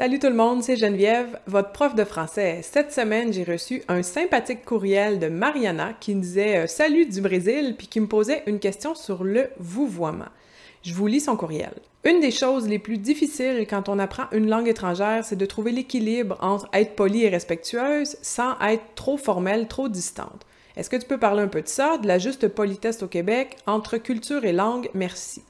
Salut tout le monde, c'est Geneviève, votre prof de français. Cette semaine, j'ai reçu un sympathique courriel de Mariana qui me disait euh, Salut du Brésil, puis qui me posait une question sur le vouvoiement. Je vous lis son courriel. Une des choses les plus difficiles quand on apprend une langue étrangère, c'est de trouver l'équilibre entre être poli et respectueuse sans être trop formelle, trop distante. Est-ce que tu peux parler un peu de ça, de la juste politesse au Québec, entre culture et langue Merci.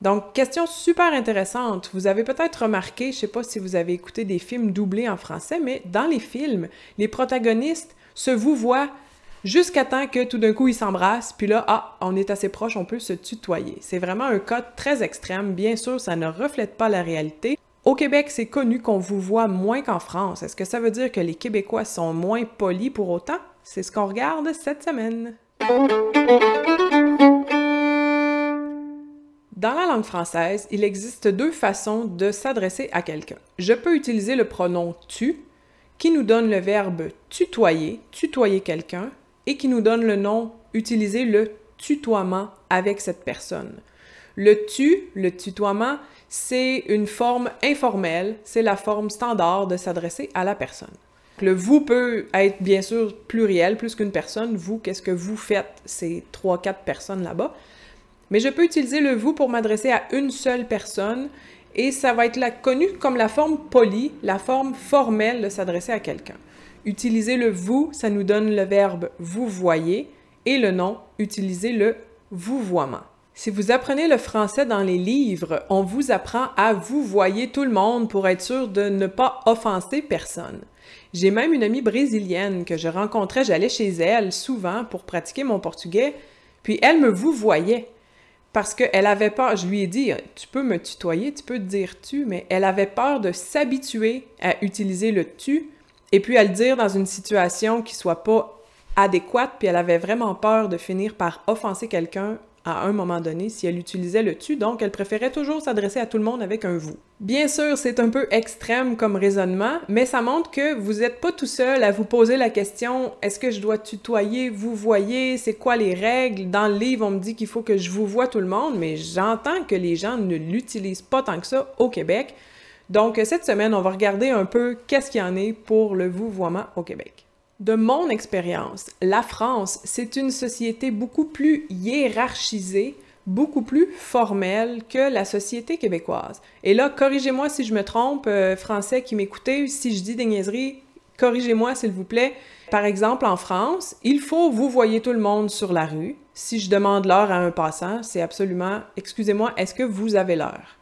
Donc, question super intéressante. Vous avez peut-être remarqué, je ne sais pas si vous avez écouté des films doublés en français, mais dans les films, les protagonistes se vous voient jusqu'à temps que tout d'un coup ils s'embrassent, puis là, ah, on est assez proche, on peut se tutoyer. C'est vraiment un cas très extrême. Bien sûr, ça ne reflète pas la réalité. Au Québec, c'est connu qu'on vous voit moins qu'en France. Est-ce que ça veut dire que les Québécois sont moins polis pour autant? C'est ce qu'on regarde cette semaine. Dans la langue française, il existe deux façons de s'adresser à quelqu'un. Je peux utiliser le pronom tu, qui nous donne le verbe tutoyer, tutoyer quelqu'un, et qui nous donne le nom utiliser le tutoiement avec cette personne. Le tu, le tutoiement, c'est une forme informelle, c'est la forme standard de s'adresser à la personne. Le vous peut être bien sûr pluriel, plus qu'une personne. Vous, qu'est-ce que vous faites, ces trois, quatre personnes là-bas. Mais je peux utiliser le vous pour m'adresser à une seule personne et ça va être la, connu comme la forme polie, la forme formelle de s'adresser à quelqu'un. Utiliser le vous, ça nous donne le verbe vous voyez et le nom, utiliser le vous Si vous apprenez le français dans les livres, on vous apprend à vous voyez tout le monde pour être sûr de ne pas offenser personne. J'ai même une amie brésilienne que je rencontrais, j'allais chez elle souvent pour pratiquer mon portugais, puis elle me vous voyait parce qu'elle avait peur, je lui ai dit, tu peux me tutoyer, tu peux te dire tu, mais elle avait peur de s'habituer à utiliser le tu et puis à le dire dans une situation qui soit pas adéquate, puis elle avait vraiment peur de finir par offenser quelqu'un à un moment donné si elle utilisait le tu, donc elle préférait toujours s'adresser à tout le monde avec un vous. Bien sûr, c'est un peu extrême comme raisonnement, mais ça montre que vous n'êtes pas tout seul à vous poser la question est-ce que je dois tutoyer, vous voyez, c'est quoi les règles Dans le livre, on me dit qu'il faut que je vous voie tout le monde, mais j'entends que les gens ne l'utilisent pas tant que ça au Québec. Donc cette semaine, on va regarder un peu qu'est-ce qu'il y en est pour le vouvoiement au Québec. De mon expérience, la France, c'est une société beaucoup plus hiérarchisée, beaucoup plus formelle que la société québécoise. Et là, corrigez-moi si je me trompe, euh, Français qui m'écoutez, si je dis des niaiseries, corrigez-moi s'il vous plaît. Par exemple, en France, il faut vous voyez tout le monde sur la rue. Si je demande l'heure à un passant, c'est absolument, excusez-moi, est-ce que vous avez l'heure?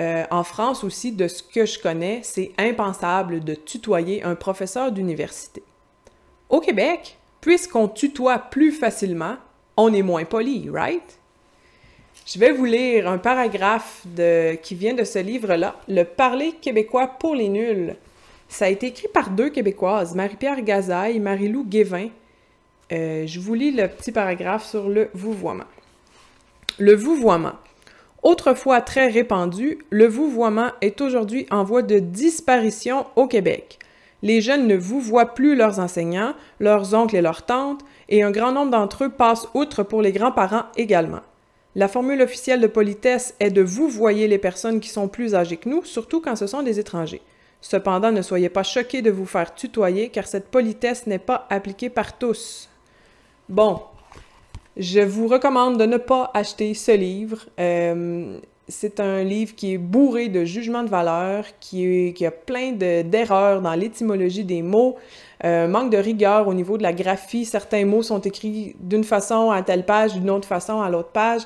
Euh, en France aussi, de ce que je connais, c'est impensable de tutoyer un professeur d'université. Au Québec, puisqu'on tutoie plus facilement, on est moins poli, right? Je vais vous lire un paragraphe de, qui vient de ce livre-là, Le parler québécois pour les nuls. Ça a été écrit par deux Québécoises, Marie-Pierre Gazaille et Marie-Lou Guévin. Euh, je vous lis le petit paragraphe sur le vouvoiement. Le vouvoiement. Autrefois très répandu, le vouvoiement est aujourd'hui en voie de disparition au Québec les jeunes ne vous voient plus leurs enseignants, leurs oncles et leurs tantes, et un grand nombre d'entre eux passent outre pour les grands-parents également. La formule officielle de politesse est de vous voyez les personnes qui sont plus âgées que nous, surtout quand ce sont des étrangers. Cependant, ne soyez pas choqués de vous faire tutoyer, car cette politesse n'est pas appliquée par tous. Bon, je vous recommande de ne pas acheter ce livre. Euh, c'est un livre qui est bourré de jugements de valeur, qui, a plein d'erreurs dans l'étymologie des mots, euh, manque de rigueur au niveau de la graphie. Certains mots sont écrits d'une façon à telle page, d'une autre façon à l'autre page.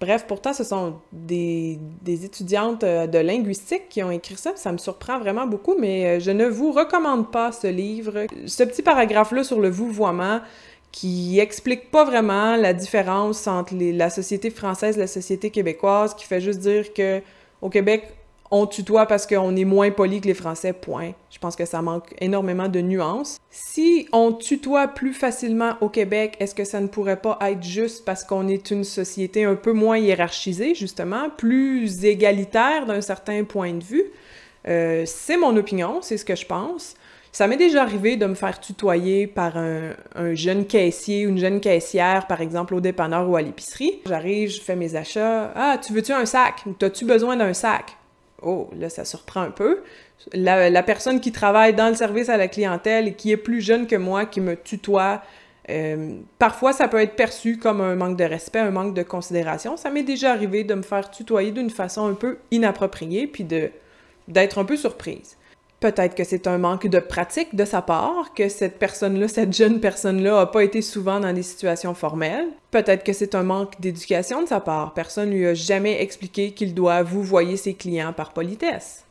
Bref, pourtant, ce sont des, des, étudiantes euh, de linguistique qui ont écrit ça. Ça me surprend vraiment beaucoup, mais euh, je ne vous recommande pas ce livre. Ce petit paragraphe-là sur le vouvoiement, qui explique pas vraiment la différence entre la société française et la société québécoise, qui fait juste dire que au Québec, on tutoie parce qu'on est moins poli que les Français, point. Je pense que ça manque énormément de nuances. Si on tutoie plus facilement au Québec, est-ce que ça ne pourrait pas être juste parce qu'on est une société un peu moins hiérarchisée, justement, plus égalitaire d'un certain point de vue? Euh, c'est mon opinion, c'est ce que je pense. Ça m'est déjà arrivé de me faire tutoyer par un, jeune caissier ou une jeune caissière, par exemple, au dépanneur ou à l'épicerie. J'arrive, je fais mes achats. Ah, tu veux-tu un sac? T'as-tu besoin d'un sac? Oh, là, ça surprend un peu. La, personne qui travaille dans le service à la clientèle et qui est plus jeune que moi, qui me tutoie, euh, parfois, ça peut être perçu comme un manque de respect, un manque de considération. Ça m'est déjà arrivé de me faire tutoyer d'une façon un peu inappropriée, puis d'être un peu surprise. Peut-être que c'est un manque de pratique de sa part, que cette personne-là, cette jeune personne-là, a pas été souvent dans des situations formelles. Peut-être que c'est un manque d'éducation de sa part. Personne lui a jamais expliqué qu'il doit vous vouvoyer ses clients par politesse.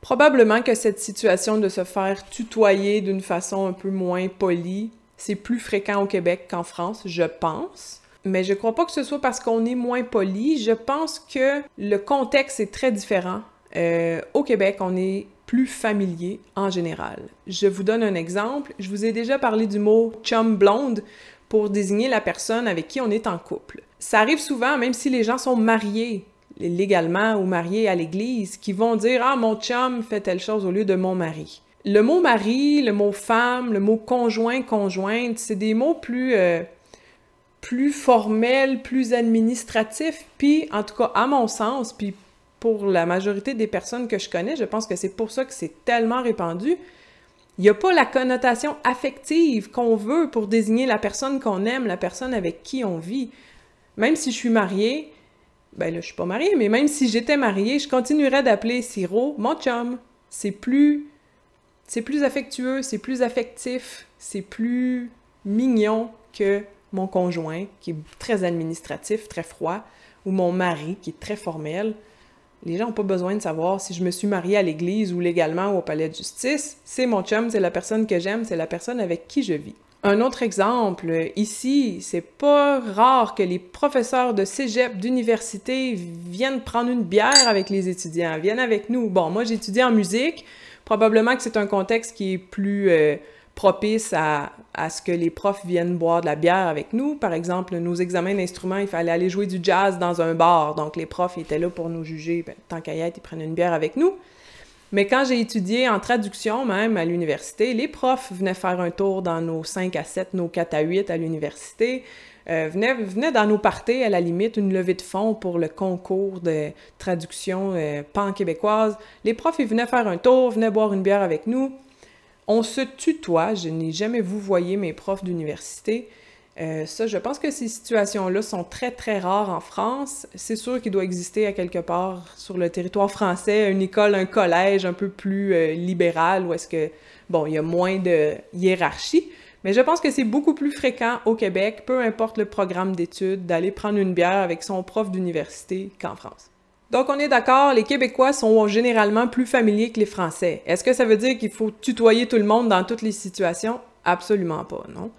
Probablement que cette situation de se faire tutoyer d'une façon un peu moins polie, c'est plus fréquent au Québec qu'en France, je pense. Mais je crois pas que ce soit parce qu'on est moins poli. Je pense que le contexte est très différent. Euh, au Québec, on est plus familier en général. Je vous donne un exemple. Je vous ai déjà parlé du mot chum blonde pour désigner la personne avec qui on est en couple. Ça arrive souvent, même si les gens sont mariés légalement ou mariés à l'église, qui vont dire Ah, mon chum fait telle chose au lieu de mon mari. Le mot mari, le mot femme, le mot conjoint, conjointe, c'est des mots plus, euh, plus formels, plus administratifs, puis en tout cas, à mon sens, puis pour la majorité des personnes que je connais, je pense que c'est pour ça que c'est tellement répandu. Il n'y a pas la connotation affective qu'on veut pour désigner la personne qu'on aime, la personne avec qui on vit. Même si je suis mariée, ben là, je suis pas mariée, mais même si j'étais mariée, je continuerais d'appeler Siro mon chum. C'est plus... C'est plus affectueux, c'est plus affectif, c'est plus mignon que mon conjoint, qui est très administratif, très froid, ou mon mari, qui est très formel. Les gens n'ont pas besoin de savoir si je me suis mariée à l'église ou légalement au palais de justice. C'est mon chum, c'est la personne que j'aime, c'est la personne avec qui je vis. Un autre exemple, ici, c'est pas rare que les professeurs de cégep, d'université viennent prendre une bière avec les étudiants, viennent avec nous. Bon, moi j'étudie en musique, probablement que c'est un contexte qui est plus euh, propice à, ce que les profs viennent boire de la bière avec nous. Par exemple, nos examens d'instruments, il fallait aller jouer du jazz dans un bar. Donc, les profs étaient là pour nous juger. Ben, tant qu'à y être, ils prennent une bière avec nous. Mais quand j'ai étudié en traduction même à l'université, les profs venaient faire un tour dans nos 5 à 7, nos 4 à 8 à l'université, euh, venaient, dans nos parties, à la limite, une levée de fonds pour le concours de traduction euh, pan-québécoise. Les profs, ils venaient faire un tour, venaient boire une bière avec nous. On se tutoie. Je n'ai jamais vous voyez mes profs d'université. Euh, ça, je pense que ces situations-là sont très, très rares en France. C'est sûr qu'il doit exister à quelque part sur le territoire français une école, un collège un peu plus euh, libéral où est-ce que, bon, il y a moins de hiérarchie. Mais je pense que c'est beaucoup plus fréquent au Québec, peu importe le programme d'études, d'aller prendre une bière avec son prof d'université qu'en France. Donc, on est d'accord, les Québécois sont généralement plus familiers que les Français. Est-ce que ça veut dire qu'il faut tutoyer tout le monde dans toutes les situations? Absolument pas, non.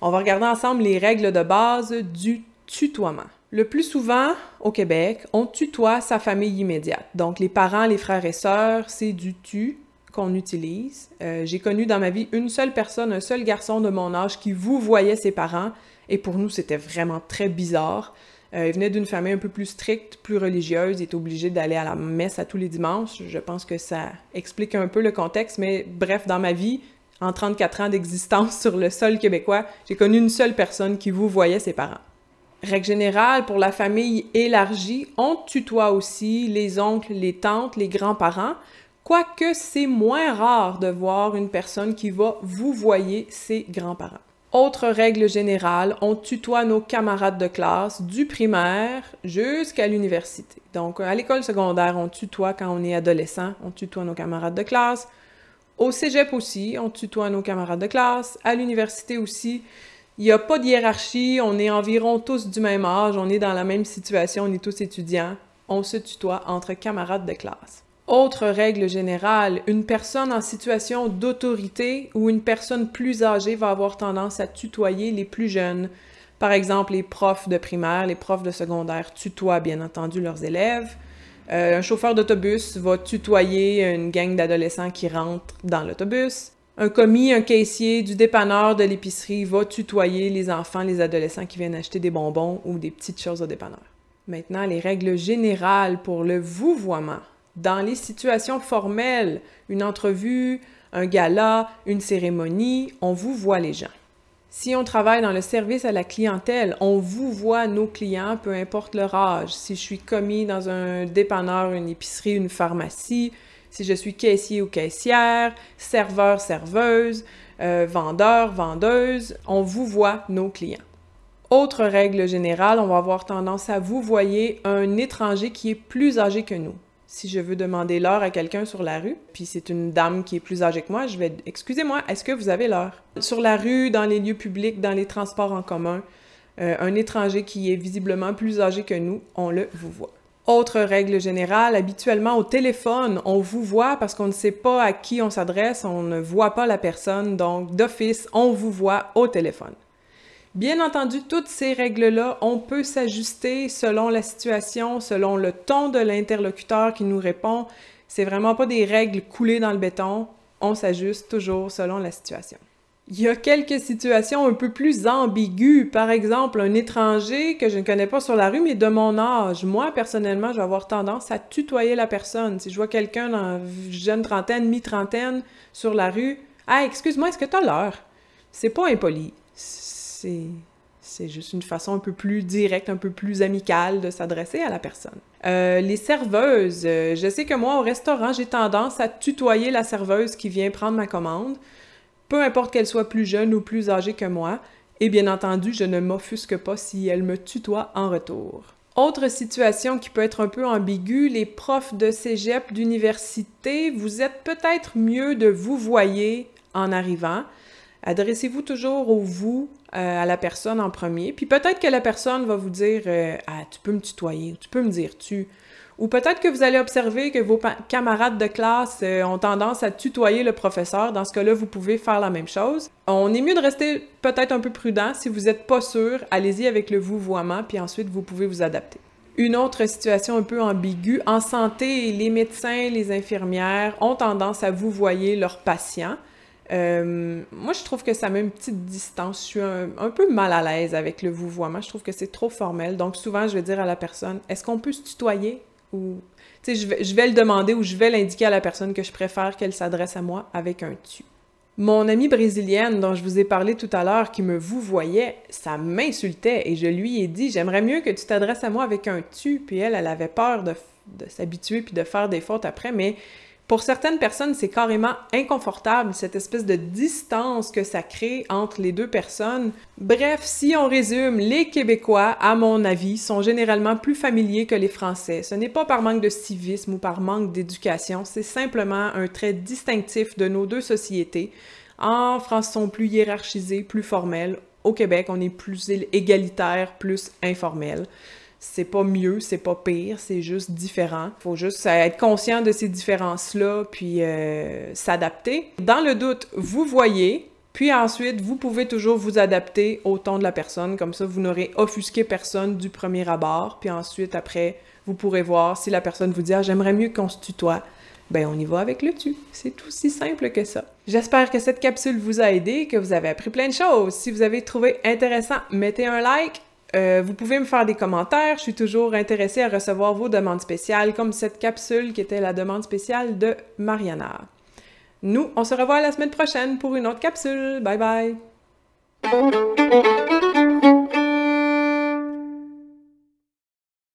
On va regarder ensemble les règles de base du tutoiement. Le plus souvent, au Québec, on tutoie sa famille immédiate. Donc, les parents, les frères et sœurs, c'est du tu qu'on utilise. Euh, j'ai connu dans ma vie une seule personne, un seul garçon de mon âge qui vous voyait ses parents, et pour nous, c'était vraiment très bizarre. Euh, il venait d'une famille un peu plus stricte, plus religieuse, il était obligé d'aller à la messe à tous les dimanches. Je pense que ça explique un peu le contexte, mais bref, dans ma vie, en 34 ans d'existence sur le sol québécois, j'ai connu une seule personne qui vous voyait ses parents. Règle générale, pour la famille élargie, on tutoie aussi les oncles, les tantes, les grands-parents, quoique c'est moins rare de voir une personne qui va vous voyer ses grands-parents. Autre règle générale, on tutoie nos camarades de classe du primaire jusqu'à l'université. Donc, à l'école secondaire, on tutoie quand on est adolescent, on tutoie nos camarades de classe. Au cégep aussi, on tutoie nos camarades de classe. À l'université aussi, il n'y a pas de hiérarchie, on est environ tous du même âge, on est dans la même situation, on est tous étudiants. On se tutoie entre camarades de classe. Autre règle générale, une personne en situation d'autorité ou une personne plus âgée va avoir tendance à tutoyer les plus jeunes. Par exemple, les profs de primaire, les profs de secondaire tutoient bien entendu leurs élèves. Euh, un chauffeur d'autobus va tutoyer une gang d'adolescents qui rentrent dans l'autobus. Un commis, un caissier du dépanneur de l'épicerie va tutoyer les enfants, les adolescents qui viennent acheter des bonbons ou des petites choses au dépanneur. Maintenant, les règles générales pour le vouvoiement dans les situations formelles, une entrevue, un gala, une cérémonie, on vous voit les gens. Si on travaille dans le service à la clientèle, on vous voit nos clients, peu importe leur âge. Si je suis commis dans un dépanneur, une épicerie, une pharmacie, si je suis caissier ou caissière, serveur, serveuse, euh, vendeur, vendeuse, on vous voit nos clients. Autre règle générale, on va avoir tendance à vous voyer un étranger qui est plus âgé que nous si je veux demander l'heure à quelqu'un sur la rue, puis c'est une dame qui est plus âgée que moi, je vais excusez-moi, est-ce que vous avez l'heure Sur la rue, dans les lieux publics, dans les transports en commun, euh, un étranger qui est visiblement plus âgé que nous, on le vous voit. Autre règle générale, habituellement au téléphone, on vous voit parce qu'on ne sait pas à qui on s'adresse, on ne voit pas la personne, donc d'office, on vous voit au téléphone. Bien entendu, toutes ces règles-là, on peut s'ajuster selon la situation, selon le ton de l'interlocuteur qui nous répond. C'est vraiment pas des règles coulées dans le béton. On s'ajuste toujours selon la situation. Il y a quelques situations un peu plus ambiguës. Par exemple, un étranger que je ne connais pas sur la rue, mais de mon âge. Moi, personnellement, je vais avoir tendance à tutoyer la personne. Si je vois quelqu'un en jeune trentaine, mi-trentaine, sur la rue, « ah, excuse-moi, est-ce que as l'heure? » C'est pas impoli c'est juste une façon un peu plus directe, un peu plus amicale de s'adresser à la personne. Euh, les serveuses, euh, je sais que moi au restaurant, j'ai tendance à tutoyer la serveuse qui vient prendre ma commande, peu importe qu'elle soit plus jeune ou plus âgée que moi, et bien entendu, je ne m'offusque pas si elle me tutoie en retour. Autre situation qui peut être un peu ambiguë, les profs de cégep, d'université, vous êtes peut-être mieux de vous voyer en arrivant. Adressez-vous toujours au vous, euh, à la personne en premier. Puis peut-être que la personne va vous dire euh, Ah, tu peux me tutoyer, tu peux me dire tu. Ou peut-être que vous allez observer que vos camarades de classe euh, ont tendance à tutoyer le professeur. Dans ce cas-là, vous pouvez faire la même chose. On est mieux de rester peut-être un peu prudent. Si vous n'êtes pas sûr, allez-y avec le vouvoiement, puis ensuite vous pouvez vous adapter. Une autre situation un peu ambiguë, en santé, les médecins, les infirmières ont tendance à vous voyer leurs patients. Euh, moi, je trouve que ça met une petite distance. Je suis un, peu mal à l'aise avec le vouvoiement. Je trouve que c'est trop formel. Donc, souvent, je vais dire à la personne est-ce qu'on peut se tutoyer Ou, tu sais, je vais, le demander ou je vais l'indiquer à la personne que je préfère qu'elle s'adresse à moi avec un tu. Mon amie brésilienne dont je vous ai parlé tout à l'heure qui me vouvoyait, ça m'insultait et je lui ai dit J'aimerais mieux que tu t'adresses à moi avec un tu. Puis elle, elle avait peur de, de s'habituer puis de faire des fautes après, mais pour certaines personnes, c'est carrément inconfortable, cette espèce de distance que ça crée entre les deux personnes. Bref, si on résume, les Québécois, à mon avis, sont généralement plus familiers que les Français. Ce n'est pas par manque de civisme ou par manque d'éducation, c'est simplement un trait distinctif de nos deux sociétés. En France, sont plus hiérarchisés, plus formels. Au Québec, on est plus égalitaire, plus informel c'est pas mieux, c'est pas pire, c'est juste différent. Faut juste être conscient de ces différences-là, puis euh, s'adapter. Dans le doute, vous voyez, puis ensuite, vous pouvez toujours vous adapter au ton de la personne, comme ça vous n'aurez offusqué personne du premier abord, puis ensuite, après, vous pourrez voir si la personne vous dit ah, j'aimerais mieux qu'on se tutoie », ben on y va avec le tu. C'est tout simple que ça. J'espère que cette capsule vous a aidé, que vous avez appris plein de choses. Si vous avez trouvé intéressant, mettez un like, euh, vous pouvez me faire des commentaires, je suis toujours intéressée à recevoir vos demandes spéciales, comme cette capsule qui était la demande spéciale de Mariana. Nous, on se revoit la semaine prochaine pour une autre capsule. Bye bye!